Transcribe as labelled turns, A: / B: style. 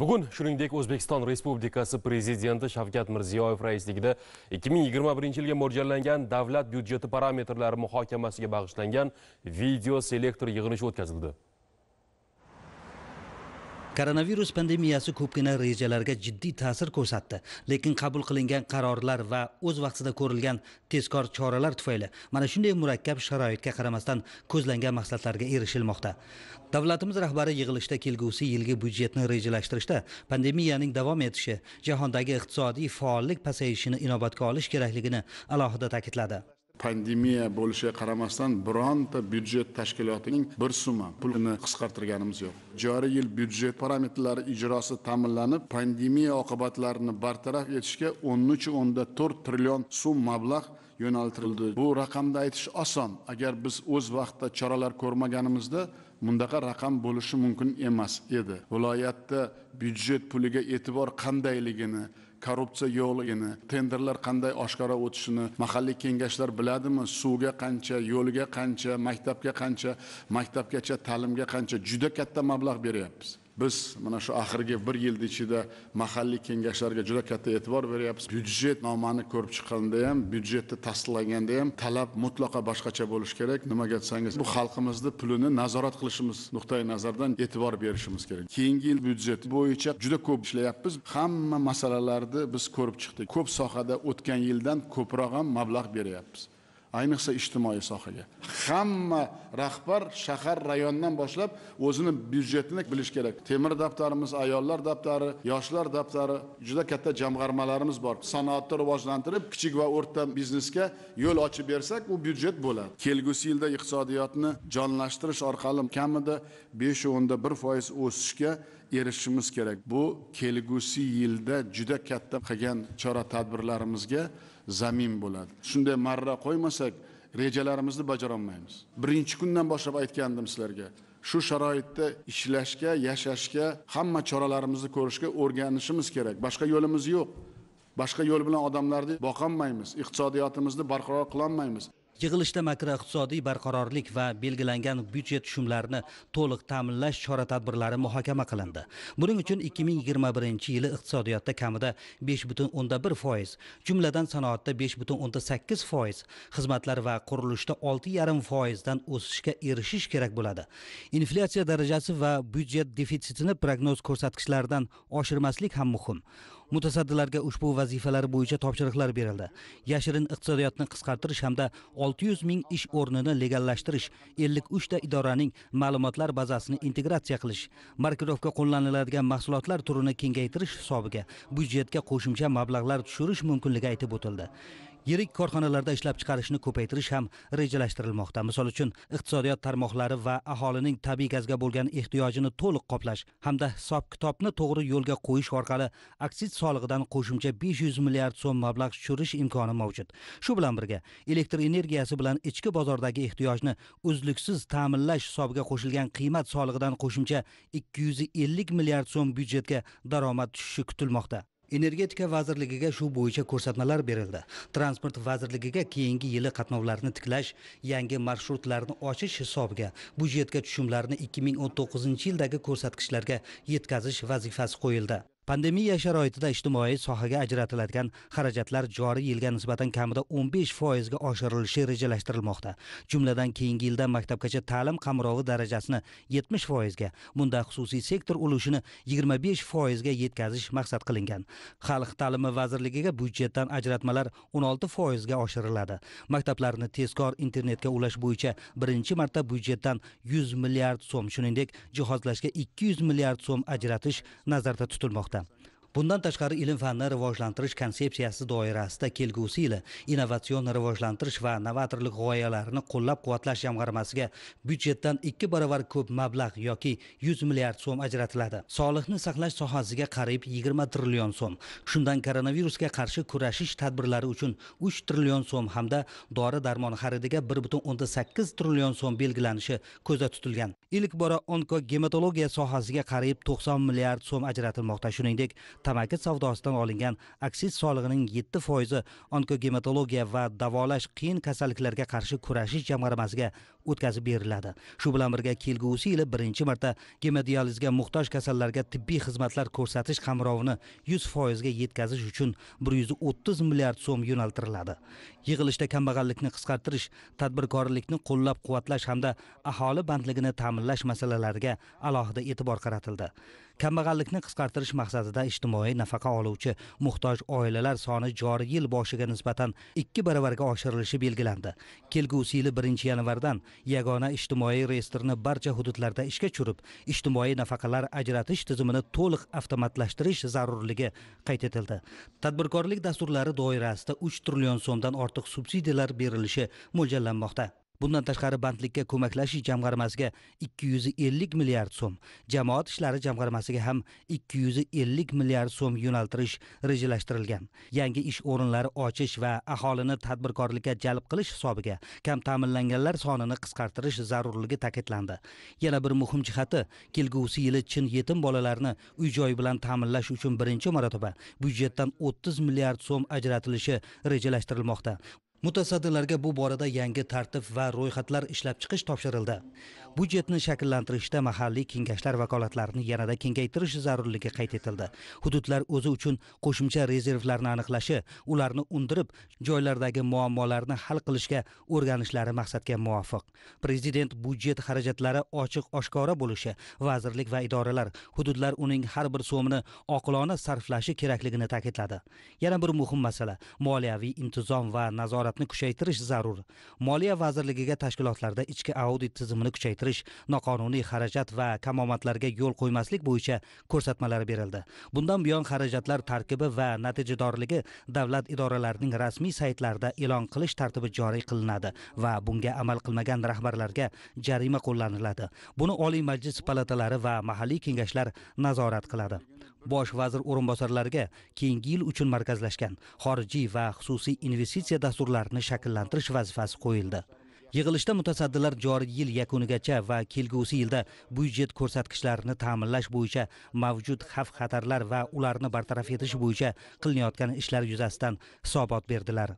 A: Bugun shuningdek O'zbekiston Respublikasi prezidenti Shavkat Mirziyoyev raisligida 2021-yilga mo'ljallangan davlat byudjeti parametrlari muhokamasiga bag'ishlangan video selektor yig'ilishi o'tkazildi. koronavirus pandemiyasi ko'pgina rejalarga jiddiy ta'sir ko'rsatdi lekin qabul qilingan qarorlar va o'z vaqtida ko'rilgan tezkor choralar tufayli mana shunday murakkab sharoitga qaramasdan ko'zlangan maqsadlarga erishilmoqda davlatimiz rahbari yig'ilishda kelgusi yilgi byudjetni rejalashtirishda pandemiyaning davom etishi jahondagi iqtisodiy faollik pasayishini inobatga olish kerakligini alohida ta'kidladi
B: pandemiya bo'lishiga qaramasdan bironta byudjet tashkilotining bir summa pulini qisqartirganimiz yo'q joriy yil byudjet parametrlari ijrosi ta'minlanib pandemiya oqibatlarini bartaraf etishga o'n uch o'nda to'rt trillion so'm mablag' yo'naltirildi bu raqamni aytish oson agar biz o'z vaqtida choralar ko'rmaganimizda bundaqa raqam bo'lishi mumkin emas edi viloyatda byudjet puliga e'tibor qandayligini korrupsiya yo'qligini tenderlar qanday oshkora o'tishini mahalliy kengashlar biladimi suvga qancha yo'lga qancha maktabga qancha maktabgacha ta'limga qancha juda katta mablag' beryapmiz biz mana shu oxirgi bir yil ichida mahalliy kengashlarga juda katta e'tibor beryapmiz byudjet nomani ko'rib chiqqanda ham byudjetni tasdiqlaganda ham talab mutlaqo boshqacha bo'lishi kerak nimaga desangiz bu xalqimizni pulini nazorat qilishimiz nuqtai nazardan e'tibor berishimiz kerak keyingi yil byudjet bo'yicha juda ko'p ishlayapmiz hamma masalalarni biz ko'rib chiqdik ko'p sohada o'tgan yildan ko'proq ham mablag' beryapmiz ayniqsa ijtimoiy sohaga hamma rahbar shahar rayondan boshlab o'zini byudjetini bilishi kerak temir daftarimiz ayollar daftari yoshlar daftari juda katta jamg'armalarimiz bor sanoatni rivojlantirib kichik va o'rta biznesga yo'l ochib bersak u byudjet bo'ladi kelgusi yilda iqtisodiyotni jonlashtirish orqali kamida besh o'nda bir foiz o'sishga erishishimiz kerak bu kelgusi yilda juda katta qilgan chora tadbirlarimizga zamin bo'ladi shunday marra qo'ymasak rejalarimizni bajarolmaymiz birinchi kundan boshlab aytgandim sizlarga shu sharoitda ishlashga yashashga hamma choralarimizni ko'rishga o'rganishimiz kerak boshqa yo'limiz yo'q boshqa yo'l bilan odamlarni boqolmaymiz iqtisodiyotimizni barqaror qilolmaymiz
A: yig'ilishda makroiqtisodiy barqarorlik va belgilangan byudjet tushumlarini to'liq ta'minlash chora tadbirlari muhokama qilindi buning uchun 2021 yili iqtisodiyotda kamida 5,1 foiz jumladan sanoatda 5,8 foiz xizmatlar va qurilishda 6,5 foizdan o'sishga erishish kerak bo'ladi inflyatsiya darajasi va byudjet defitsitini prognoz ko'rsatkichlaridan oshirmaslik ham muhim mutasaddilarga ushbu vazifalar bo'yicha topshiriqlar berildi yashirin iqtisodiyotni qisqartirish hamda 600 ming ish o'rnini legallashtirish 53 ta idoraning ma'lumotlar bazasini integratsiya qilish markirovka qo'llaniladigan mahsulotlar turini kengaytirish hisobiga byudjetga qo'shimcha mablag'lar tushirish mumkinligi aytib o'tildi yirik korxonalarda ishlab chiqarishni ko'paytirish ham rejalashtirilmoqda misol uchun iqtisodiyot tarmoqlari va aholining tabiiy gazga bo'lgan ehtiyojini to'liq qoplash hamda hisob kitobni to'g'ri yo'lga qo'yish orqali aksiz solig'idan qo'shimcha besh yuz milliard so'm mablag' tushirish imkoni mavjud shu bilan birga elektr energiyasi bilan ichki bozordagi ehtiyojni uzluksiz ta'minlash hisobiga qo'shilgan qiymat solig'idan qo'shimcha ikki yuz ellik milliard so'm byudjetga daromad tushishi kutilmoqda energetika vazirligiga shu bo'yicha ko'rsatmalar berildi transport vazirligiga keyingi yili qatnovlarni tiklash yangi marshrutlarni ochish hisobiga byudjetga tushumlarni 2019 yildagi ko'rsatkichlarga yetkazish vazifasi qo'yildi pandemiya sharoitida ijtimoiy sohaga ajratiladigan xarajatlar joriy yilga nisbatan kamida o'n besh foizga oshirilishi rejalashtirilmoqda jumladan keyingi yilda maktabgacha ta'lim qamrovi darajasini yetmish foizga bunda xususiy sektor ulushini yigirma besh foizga yetkazish maqsad qilingan xalq ta'limi vazirligiga byudjetdan ajratmalar o'n olti foizga oshiriladi maktablarni tezkor internetga ulash bo'yicha birinchi marta byudjetdan yuz milliard so'm shuningdek jihozlashga ikki yuz milliard so'm ajratish nazarda tutilmoqda шықты bundan tashqari ilm fanni rivojlantirish konsepsiyasi doirasida kelgusi yili innovatsion rivojlantirish va novatorlik g'oyalarini qo'llab quvvatlash jamg'armasiga byudjetdan ikki barobar ko'p mablag' yoki yuz milliard so'm ajratiladi sog'liqni saqlash sohasiga qariyb yigirma trillion so'm shundan koronavirusga qarshi kurashish tadbirlari uchun uch trillion so'm hamda dori darmon xaridiga bir butun o'nda sakkiz trillion so'm belgilanishi ko'zda tutilgan ilk bora onkogematologiya gematologiya sohasiga qariyb to'qson milliard so'm ajratilmoqda shuningdek tamaki savdosidan olingan aksiz solig'ining yetti foizi onkogematologiya va davolash qiyin kasalliklarga qarshi kurashish jamg'armasiga o'tkazib beriladi shu bilan birga kelgusi yili birinchi marta gemodializga muhtoj kasallarga tibbiy xizmatlar ko'rsatish qamrovini yuz foizga yetkazish uchun bir yuz o'ttiz milliard so'm yo'naltiriladi yig'ilishda kambag'allikni qisqartirish tadbirkorlikni qo'llab quvvatlash hamda aholi bandligini ta'minlash masalalariga alohida e'tibor qaratildi kambag'allikni qisqartirish maqsadida ijtimoiy nafaqa oluvchi muhtoj oilalar soni joriy yil boshiga nisbatan ikki baravarga oshirilishi belgilandi kelgusi yili birinchi yanvardan yagona ijtimoiy reyestrni barcha hududlarda ishga tushirib ijtimoiy nafaqalar ajratish tizimini to'liq avtomatlashtirish zarurligi qayd etildi tadbirkorlik dasturlari doirasida uch trillion so'mdan ortiq subsidiyalar berilishi mo'ljallanmoqda bundan tashqari bandlikka ko'maklashish jamg'armasiga ikki yuz ellik milliard so'm jamoat ishlari jamg'armasiga ham ikki yuz ellik milliard so'm yo'naltirish rejalashtirilgan yangi ish o'rinlari ochish va aholini tadbirkorlikka jalb qilish hisobiga kam ta'minlanganlar sonini qisqartirish zarurligi ta'kidlandi yana bir muhim jihati kelgusi yili chin yetim bolalarni uy joy bilan ta'minlash uchun birinchi marotaba byudjetdan o'ttiz milliard so'm ajratilishi rejalashtirilmoqda mutasaddilarga bu borada yangi tartib va ro'yxatlar ishlab chiqish topshirildi budjetni shakllantirishda mahalliy kengashlar vakolatlarini yanada kengaytirish zarurligi qayd etildi hududlar o'zi uchun qo'shimcha rezervlarni aniqlashi ularni undirib joylardagi muammolarni hal qilishga o'rganishlari maqsadga muvofiq prezident budjet xarajatlari ochiq oshkora bo'lishi vazirlik va idoralar hududlar uning har bir so'mini oqilona sarflashi kerakligini ta'kidladi yana bir muhim masala moliyaviy intizom va nazoratni kuchaytirish zarur moliya vazirligiga tashkilotlarda ichki audit tizimini kuchaytirish ko'paytirish noqonuniy xarajat va kamomatlarga yo'l qo'ymaslik bo'yicha ko'rsatmalar berildi bundan buyon xarajatlar tarkibi va natijadorligi davlat idoralarining rasmiy saytlarida e'lon qilish tartibi joriy qilinadi va bunga amal qilmagan rahbarlarga jarima qo'llaniladi buni oliy majlis palatalari va mahalliy kengashlar nazorat qiladi bosh vazir o'rinbosarlariga keyingi yil uchun markazlashgan xorijiy va xususiy investitsiya dasturlarini shakllantirish vazifasi qo'yildi yig'ilishda mutasaddilar joriy yil yakunigacha va kelgusi yilda byudjet ko'rsatkichlarini ta'minlash bo'yicha mavjud xavf xatarlar va ularni bartaraf etish bo'yicha qilinayotgan ishlar yuzasidan hisobot berdilar